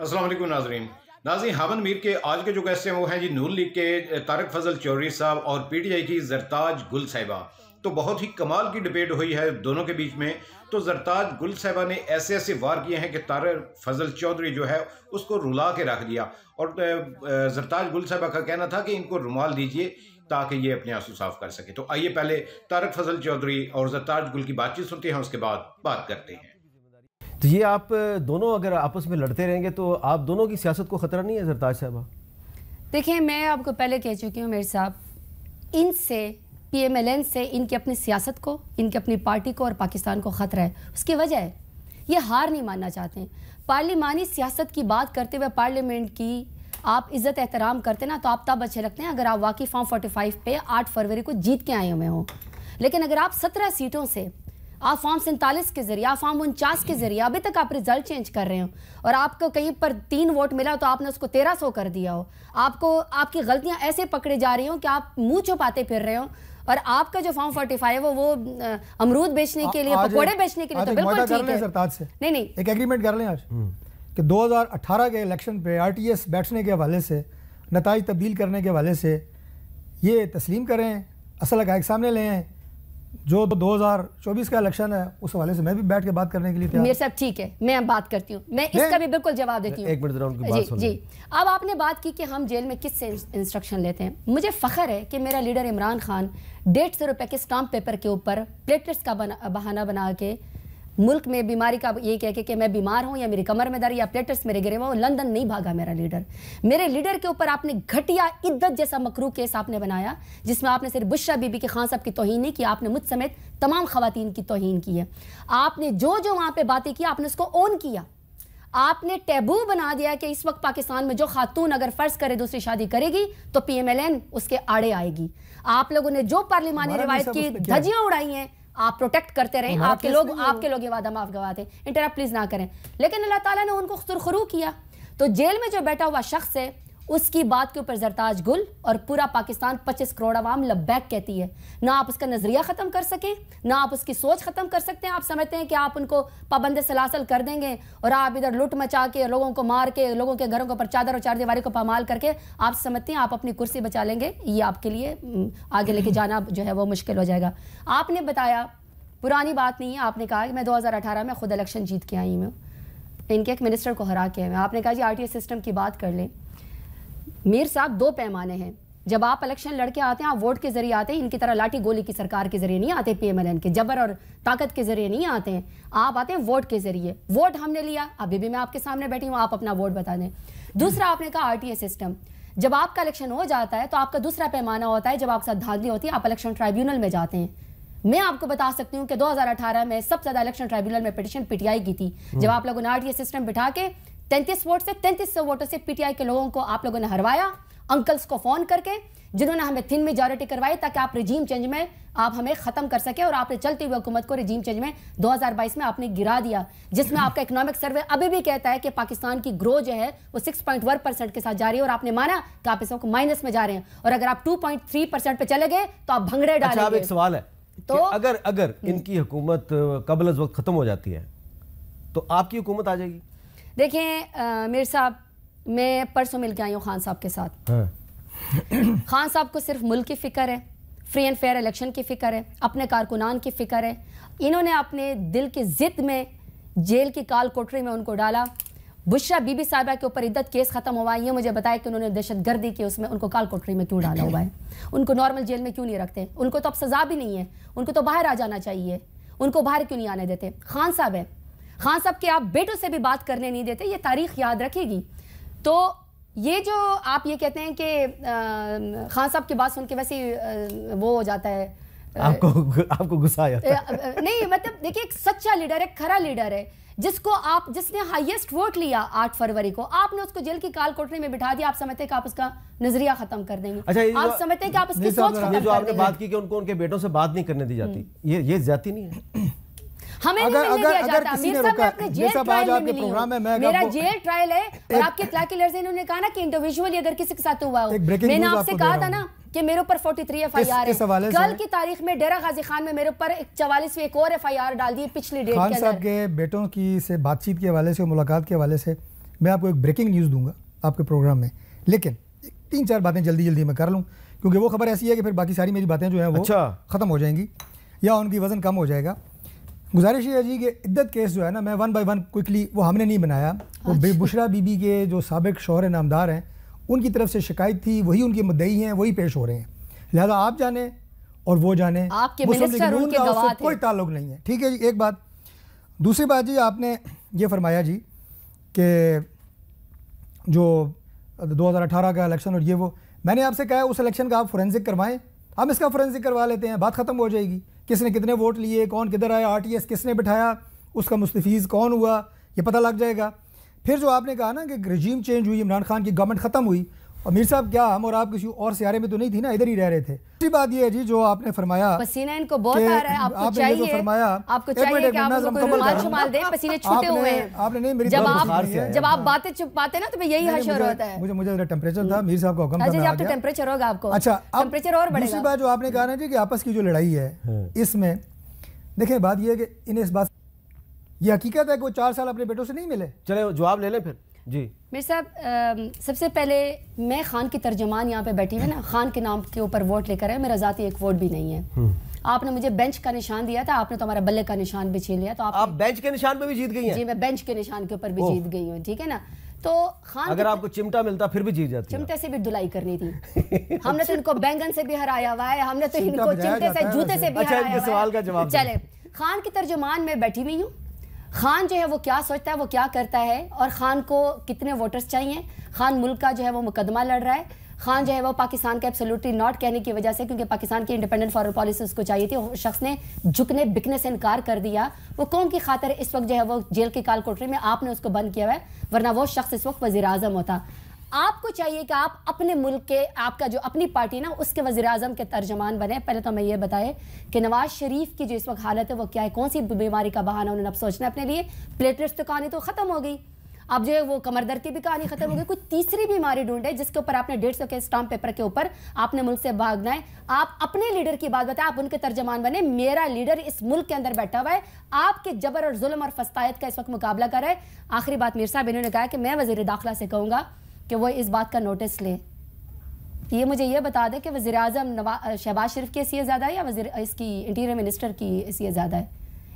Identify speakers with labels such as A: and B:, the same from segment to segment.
A: असलम नाजरीन नाजी हामन मीर के आज के जो गेस्ट हैं वो हैं जी नून लीग के तारक फजल चौधरी साहब और पी टी आई की जरताज गुल साहिबा तो बहुत ही कमाल की डिबेट हुई है दोनों के बीच में तो जरताज गुल साहिबा ने ऐसे ऐसे वार किए हैं कि तारक फजल चौधरी जो है उसको रुला के रख दिया और जरताज गुल साहबा का कहना था कि इनको रुमाल दीजिए ताकि ये अपने आंसू साफ कर सके तो आइए पहले तारक फजल चौधरी और जरताज गुल की बातचीत सुनते हैं उसके बाद बात करते हैं
B: तो ये आप दोनों अगर आपस में लड़ते रहेंगे तो आप दोनों की सियासत को ख़तरा नहीं है जरताज साहबा
C: देखिए मैं आपको पहले कह चुकी हूँ मेरे साहब इनसे पीएमएलएन से इनकी अपनी सियासत को इनकी अपनी पार्टी को और पाकिस्तान को ख़तरा है उसकी वजह है ये हार नहीं मानना चाहते हैं पार्लिमानी सियासत की बात करते हुए पार्लियामेंट की आप इज़्ज़त एहतराम करते ना तो आप तब अच्छे लगते हैं अगर आप वाकई फॉर्म फोर्टी फाइव पे आठ फरवरी को जीत के आए हुए हों लेकिन अगर आप सत्रह सीटों से आप फॉर्म सैंतालीस के जरिए आप फॉर्म उनचास के जरिए अभी तक आप रिजल्ट चेंज कर रहे हो और आपको कहीं पर तीन वोट मिला तो आपने उसको तेरह सौ कर दिया हो आपको आपकी गलतियां ऐसे पकड़े जा रही हो कि आप मुंह छुपाते फिर रहे हो और आपका जो फॉर्म फोर्टी फाइव है वो अमरूद बेचने के लिए पकौड़े बेचने के लिए तो बिल्कुल ठीक है नहीं नहीं
B: एक एग्रीमेंट कर लें आज हम्म। कि 2018 के इलेक्शन पे आरटीएस बैठने के हवाले से नतज तब्दील करने के हवाले से ये तस्लीम करें असल हक सामने लें जो 2024 तो का इलेक्शन है उस हवाले से मैं भी बैठ के बात करने के लिए मेरे
C: साथ ठीक है मैं अब बात करती हूँ मैं इसका भी बिल्कुल जवाब देती हूँ एक मिनट जरा उनकी बात जी जी अब आपने बात की कि हम जेल में किस से इंस्ट्रक्शन लेते हैं मुझे फ़ख्र है कि मेरा लीडर इमरान खान डेढ़ सौ रुपये के स्टाम्प पेपर के ऊपर प्लेटलेट्स का बना बहाना बना के मुल्क में बीमारी का ये कह के कि मैं बीमार हूं या मेरी कमर में दर या प्लेटर्स मेरे गिरे हुए लंदन नहीं भागा मेरा लीडर मेरे लीडर के ऊपर आपने घटिया इद्दत जैसा मकरू केस आपने बनाया जिसमें आपने सिर्फ बुशा बीबी के खान साहब की तोहन नहीं की आपने मुझ समेत तमाम खातन की तोहन की है आपने जो जो वहाँ पर बातें की आपने उसको ओन किया आपने टैबू बना दिया कि इस वक्त पाकिस्तान में जो खातून अगर फर्ज करे दूसरी शादी करेगी तो पी एम एल एन उसके आड़े आएगी आप लोगों ने जो पार्लिमानी रिवायत की धजियां उड़ाई हैं आप प्रोटेक्ट करते रहे आपके लोग आपके लोग ये वादा माफ गवा थे इंटरप्ट प्लीज ना करें लेकिन अल्लाह ताला ने उनको खुरखरू किया तो जेल में जो बैठा हुआ शख्स है उसकी बात के ऊपर जरताज गुल और पूरा पाकिस्तान 25 करोड़ आवाम लब्बैक कहती है ना आप उसका नज़रिया ख़त्म कर सकें ना आप उसकी सोच ख़त्म कर सकते हैं आप समझते हैं कि आप उनको पाबंद सलासल कर देंगे और आप इधर लुट मचा के लोगों को मार के लोगों के घरों के ऊपर चादर और चार दीवारी को पमाल करके आप समझते हैं आप अपनी कुर्सी बचा लेंगे ये आपके लिए आगे लेके जाना जो है वो मुश्किल हो जाएगा आपने बताया पुरानी बात नहीं है आपने कहा कि मैं अठारह में खुद इलेक्शन जीत के आई हूँ इनके एक मिनिस्टर को हरा के आपने कहा जी आरटीए सिस्टम की बात कर लें मीर साहब दो पैमाने हैं जब आप इलेक्शन लड़के आते हैं आप वोट के जरिए आते हैं इनकी तरह लाठी गोली की सरकार के जरिए नहीं आते पीएमएलएन के जबर और ताकत के जरिए नहीं आते हैं आप आते हैं वोट के जरिए वोट हमने लिया अभी भी मैं आपके सामने बैठी हूँ आप अपना वोट बता दें दूसरा आपने कहा आर सिस्टम जब आपका इलेक्शन हो जाता है तो आपका दूसरा पैमाना होता है जब आपके साथ धांधली होती है आप इलेक्शन ट्राइब्यूनल में जाते हैं मैं आपको बता सकती हूँ कि 2018 में सबसे ज्यादा इलेक्शन ट्राइब्यूनल में पिटिशन पीटीआई की थी जब आप लोगों ने आरटीए सिस्टम बिठा के तैंतीस वोट से तैंतीस वोटों से पीटीआई के लोगों को आप लोगों ने हरवाया अंकल्स को फोन करके जिन्होंने हमें थिन मेजोरिटी करवाई ताकि आप रिजीम चेंज में आप हमें ख़त्म कर सके और आपने चलती हुई हुकूमत को रिजीम चेंज में 2022 में आपने गिरा दिया जिसमें आपका इकोनॉमिक सर्वे अभी भी कहता है कि पाकिस्तान की ग्रो जो है वो 6.1 परसेंट के साथ जा रही है और आपने माना कि आप इस वक्त माइनस में जा रहे हैं और अगर आप टू परसेंट पे चले गए तो आप भंगड़े डाले अच्छा, एक सवाल
B: है तो अगर अगर हम्म। इनकी हुकूमत कबल वक्त खत्म हो जाती है तो आपकी हुकूमत आ जाएगी
C: देखें मेरे साहब मैं परसों मिल के आई हूँ खान साहब के साथ हाँ। खान साहब को सिर्फ मुल्क की फ़िक्र है फ्री एंड फेयर इलेक्शन की फ़िक्र है अपने कारकुनान की फ़िक्र है इन्होंने अपने दिल की ज़िद में जेल की काल कोठरी में उनको डाला बुशरा बीबी साहबा के ऊपर इद्दत केस ख़त्म हुआ ये मुझे बताया कि उन्होंने दहशत गर्दी की उसमें उनको काल कोठरी में क्यों डाला हुआ है उनको नॉर्मल जेल में क्यों नहीं रखते उनको तो अब सज़ा भी नहीं है उनको तो बाहर आ जाना चाहिए उनको बाहर क्यों नहीं आने देते खान साहब है खान साहब के आप बेटों से भी बात करने नहीं देते ये तारीख याद रखेगी तो ये जो आप ये कहते हैं कि खान साहब की बात सुन के वैसे वो हो जाता है
B: आपको आपको गुस्सा आया
C: नहीं मतलब देखिए एक सच्चा लीडर है खरा लीडर है जिसको आप जिसने हाईएस्ट वोट लिया आठ फरवरी को आपने उसको जेल की काल कोठरी में बिठा दिया आप समझते हैं कि आप उसका नजरिया खत्म कर देंगे अच्छा आप समझते हैं कि आप उसकी सोच खत्म कर देंगे जो आपने बात
B: की कि उनको उनके बेटों से बात नहीं करने दी जाती हम्म। ये ये जाती नहीं है
C: हमें अगर अगर अगर किसी ने रोका जेल ट्रायल है और आपके कहा ना कि इंडिविजुअली अगर किसी के साथ हुआ मैंने आपसे कहा था ना कि मेरे ऊपर 43 है कल की तारीख में डेरा गाजी खान में मेरे ऊपर चवालीसवीं एक और डाल दी पिछली डेट खान साहब
B: के बेटों की से बातचीत के हवाले से मुलाकात के हवाले से मैं आपको एक ब्रेकिंग न्यूज़ दूंगा आपके प्रोग्राम में लेकिन तीन चार बातें जल्दी जल्दी मैं कर लूँ क्योंकि वो खबर ऐसी है कि फिर बाकी सारी मेरी बातें जो हैं वो अच्छा। खत्म हो जाएंगी या उनकी वजन कम हो जाएगा गुजारिश है जी कि इद्दत केस जो है ना मैं वन बाई वन क्विकली वो हमने नहीं बनाया वो अच्छा। बुशरा बीबी के जो सबक शोहर नामदार हैं उनकी तरफ से शिकायत थी वही उनके मुद्दई हैं वही पेश हो रहे हैं लिहाजा आप जाने और वो जाने आपके मिनिस्टर उनके गवाह थे कोई ताल्लुक नहीं है ठीक है जी एक बात दूसरी बात जी आपने ये फरमाया जी कि जो 2018 का इलेक्शन और ये वो मैंने आपसे कहा उस इलेक्शन का आप फोरेंसिक करवाएं हम इसका फोरेंसिक करवा लेते हैं बात ख़त्म हो जाएगी किसने कितने वोट लिए कौन किधर आया आर किसने बिठाया उसका मुस्तफ़ीज़ कौन हुआ ये पता लग जाएगा फिर जो आपने कहा ना कि रजीम चेंज हुई इमरान खान की गवर्नमेंट ख़त्म हुई अमीर साहब क्या हम और आप किसी और सियारे में तो नहीं थी ना इधर ही रह रहे थे दूसरी बात ये है जी जो आपने फरमाया
C: पसीना इनको बहुत आ रहा है आपको चाहिए फरमाया आपको चाहिए कि आप उनको रुमाल शुमाल दें पसीने छूटे हुए हैं आपने नहीं मेरी जब तो आप जब आप बातें छुपाते ना तो यही हशर होता है
B: मुझे मुझे टेम्परेचर था मीर साहब का हुक्म अच्छा आपका
C: टेम्परेचर होगा आपको अच्छा टेम्परेचर और बढ़ेगा बात
B: जो आपने कहा ना जी की आपस की जो लड़ाई है हाँ। इसमें देखिये बात यह है कि इन्हें इस बात ये हकीकत है कि वो चार साल अपने बेटों से नहीं मिले चले जवाब ले लें फिर
C: जी मेरे साहब सबसे पहले मैं खान की तर्जमान यहाँ पे बैठी हुई ना खान के नाम के ऊपर वोट लेकर आया मेरा ज़ाती एक वोट भी नहीं है हम्म। आपने मुझे बेंच का निशान दिया था आपने तो हमारा बल्ले का निशान भी छीन लिया तो आप, आप बेंच के निशान पे भी जीत गई हैं जी मैं बेंच के निशान के ऊपर भी जीत गई हूँ ठीक है ना तो खान अगर आपको
B: चिमटा मिलता फिर भी जीत जाती
C: चिमटे से भी धुलाई करनी थी हमने तो इनको बैंगन से भी हराया हुआ है हमने तो इनको चिमटे से जूते से भी अच्छा, हराया सवाल का जवाब चले खान की तर्जुमान में बैठी हुई हूँ खान जो है वो क्या सोचता है वो क्या करता है और ख़ान को कितने वोटर्स चाहिए खान मुल्क का जो है वो मुकदमा लड़ रहा है खान जो है वो पाकिस्तान का एब्सोल्युटली नॉट कहने की वजह से क्योंकि पाकिस्तान की इंडिपेंडेंट फॉरन पॉलिसी उसको चाहिए थी उस शख्स ने झुकने बिकने से इनकार कर दिया वो कौन की खातर इस वक्त जो है वो जेल की काल कोठरी में आपने उसको बंद किया हुआ है वरना वो शख्स इस वक्त वजी होता आपको चाहिए कि आप अपने मुल्क के आपका जो अपनी पार्टी ना उसके वजी अजम के तर्जमान बने पहले तो हमें यह बताए कि नवाज शरीफ की जो इस वक्त हालत है वो क्या है कौन सी बीमारी का बहाना उन्होंने अब सोचना अपने लिए प्लेटलेट्स तो कहानी तो ख़त्म हो गई अब जो है वो कमर दर्द की भी कहानी खत्म हो गई कुछ तीसरी बीमारी ढूंढे जिसके ऊपर आपने डेढ़ सौ के स्टाम्प पेपर के ऊपर आपने मुल्क से भागना है आप अपने लीडर की बात बताएं आप उनके तर्जमान बने मेरा लीडर इस मुल्क के अंदर बैठा हुआ है आपके जबर और जुल्म और फस्तायत का इस वक्त मुकाबला कर रहा है आखिरी बात मीर साहब इन्होंने कहा कि मैं वजीर दाखिला से कहूँगा कि वो इस बात का नोटिस ले ये मुझे ये बता दें कि वज़ी अजम शहबाज शरीफ की हैसीत ज़्यादा है या वजी इसकी इंटीरियर मिनिस्टर की हैसीत ज़्यादा है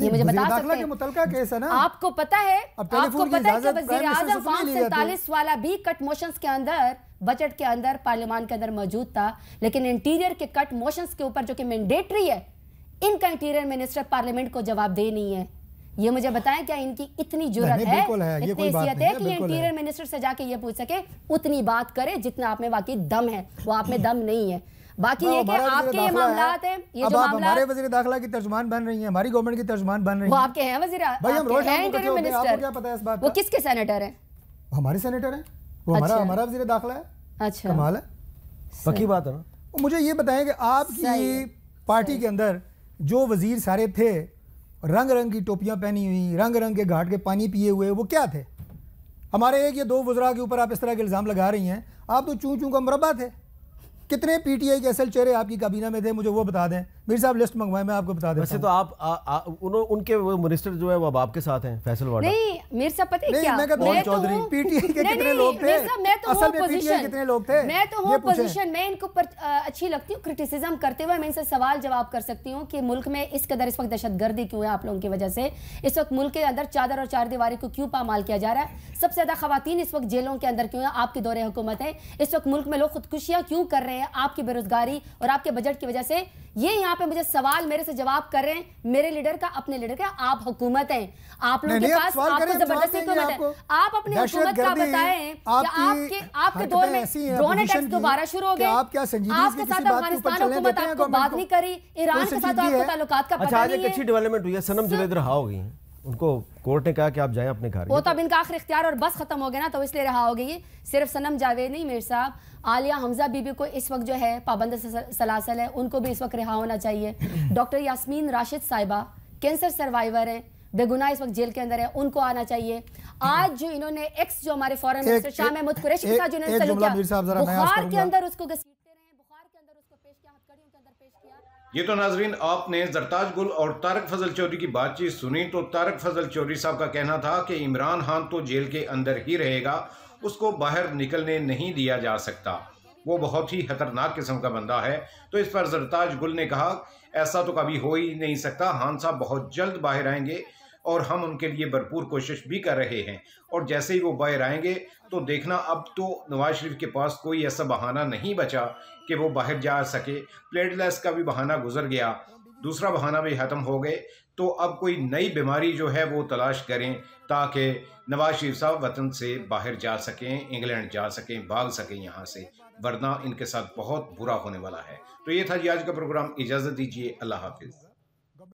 C: ये मुझे बता सकते
B: हैं है आपको
C: पता है आपको पता है कि तो सैतालीस वाला भी कट मोशन के अंदर बजट के अंदर पार्लियामान के अंदर मौजूद था लेकिन इंटीरियर के कट मोशन के ऊपर जो कि मैंडेटरी है इनका इंटीरियर मिनिस्टर पार्लियामेंट को जवाब दे नहीं है ये मुझे बताएं क्या इनकी इतनी जरूरत है है इतनी हैसियत है कि इंटीरियर मिनिस्टर से जाके ये पूछ सके उतनी बात करे जितना आप में बाकी दम है वो आप में दम नहीं है बाकी हाँ, ये कि आपके ये मामलात हैं ये जो मामला हमारे वजीर
B: दाखला की तर्जुमान बन रही है हमारी गवर्नमेंट की तर्जुमान बन रही है वो आपके हैं वजीर
C: इंटीरियर मिनिस्टर क्या पता है इस बात वो किसके सेनेटर है
B: हमारे सेनेटर है वो हमारा अच्छा। हमारा वजीर दाखला है अच्छा कमाल है पक्की बात है मुझे ये बताएं कि आपकी पार्टी के अंदर जो वजीर सारे थे रंग रंग की टोपियाँ पहनी हुई रंग रंग के घाट के पानी पिए हुए वो क्या थे हमारे एक या दो वजरा के ऊपर आप इस तरह के इल्ज़ाम लगा रही हैं आप तो चूँ चूँ का मुरबा थे कितने पीटीआई के असल चेहरे आपकी काबीना में थे मुझे वो बता दें मेरे साहब लिस्ट मंगवाए मैं आपको बता दें वैसे तो आप आ, आ, उन, उनके वो मिनिस्टर जो है वो अब आपके साथ हैं फैसल वाड़ा
C: नहीं मेरे साहब पता है क्या मैं कहता तो हूं चौधरी पीटीआई के तो कितने लोग थे मैं तो हूं में कितने लोग थे मैं तो हूं पोजीशन मैं इनको अच्छी लगती हूं क्रिटिसिज्म करते हुए मैं इनसे सवाल जवाब कर सकती हूं कि मुल्क में इस कदर इस वक्त दहशतगर्दी क्यों है आप लोगों की वजह से इस वक्त मुल्क के अंदर चादर और चार दीवारी को क्यों पामाल किया जा रहा है सबसे ज्यादा खवातीन इस वक्त जेलों के अंदर क्यों है आपके दौरे हुकूमत है इस वक्त मुल्क में लोग खुदकुशियां क्यों कर रहे हैं रहे हैं आपकी बेरोजगारी और आपके बजट की वजह से ये यहाँ पे मुझे सवाल मेरे से जवाब कर रहे हैं मेरे लीडर का अपने लीडर का आप हुकूमत हैं आप लोगों के पास आपको जबरदस्ती हुकूमत है आप अपनी हुकूमत का बताएं आपके आपके दौर में ड्रोन अटैक दोबारा शुरू हो गए आपके साथ अफगानिस्तान हुकूमत आपको बात नहीं करी ईरान के साथ तो आपके ताल्लुकात का अच्छा, पता नहीं है अच्छी
B: डेवलपमेंट हुई है सनम जुबेद रहा हो उनको कोर्ट ने कहा कि आप जाएं अपने घर वो
C: तो अब इनका आखिर इख्तियार और बस खत्म हो गया ना तो इसलिए रहा हो गई सिर्फ सनम जावेद नहीं मेरे साहब आलिया हमजा बीबी को इस वक्त जो है पाबंद सलासल है उनको भी इस वक्त रिहा होना चाहिए डॉक्टर यासमीन राशिद साहिबा कैंसर सर्वाइवर है बेगुना इस वक्त जेल के अंदर है उनको आना चाहिए आज जो इन्होंने एक्स जो हमारे फॉरन मिनिस्टर शाह महमूद कुरेश के साथ जो इन्होंने के अंदर उसको
A: ये तो नाजरीन आपने जरताज गुल और तारक फजल चौधरी की बातचीत सुनी तो तारक फजल चौधरी साहब का कहना था कि इमरान खान तो जेल के अंदर ही रहेगा उसको बाहर निकलने नहीं दिया जा सकता वो बहुत ही खतरनाक किस्म का बंदा है तो इस पर जरताज गुल ने कहा ऐसा तो कभी हो ही नहीं सकता खान साहब बहुत जल्द बाहर आएंगे और हम उनके लिए भरपूर कोशिश भी कर रहे हैं और जैसे ही वो बाहर आएंगे तो देखना अब तो नवाज शरीफ के पास कोई ऐसा बहाना नहीं बचा कि वो बाहर जा सके प्लेटलेस का भी बहाना गुजर गया दूसरा बहाना भी ख़त्म हो गए तो अब कोई नई बीमारी जो है वो तलाश करें ताकि नवाज शरीफ साहब वतन से बाहर जा सकें इंग्लैंड जा सकें भाग सकें यहाँ से वरना इनके साथ बहुत बुरा होने वाला है तो ये था जी आज का प्रोग्राम इजाज़त दीजिए अल्लाह हाफिज़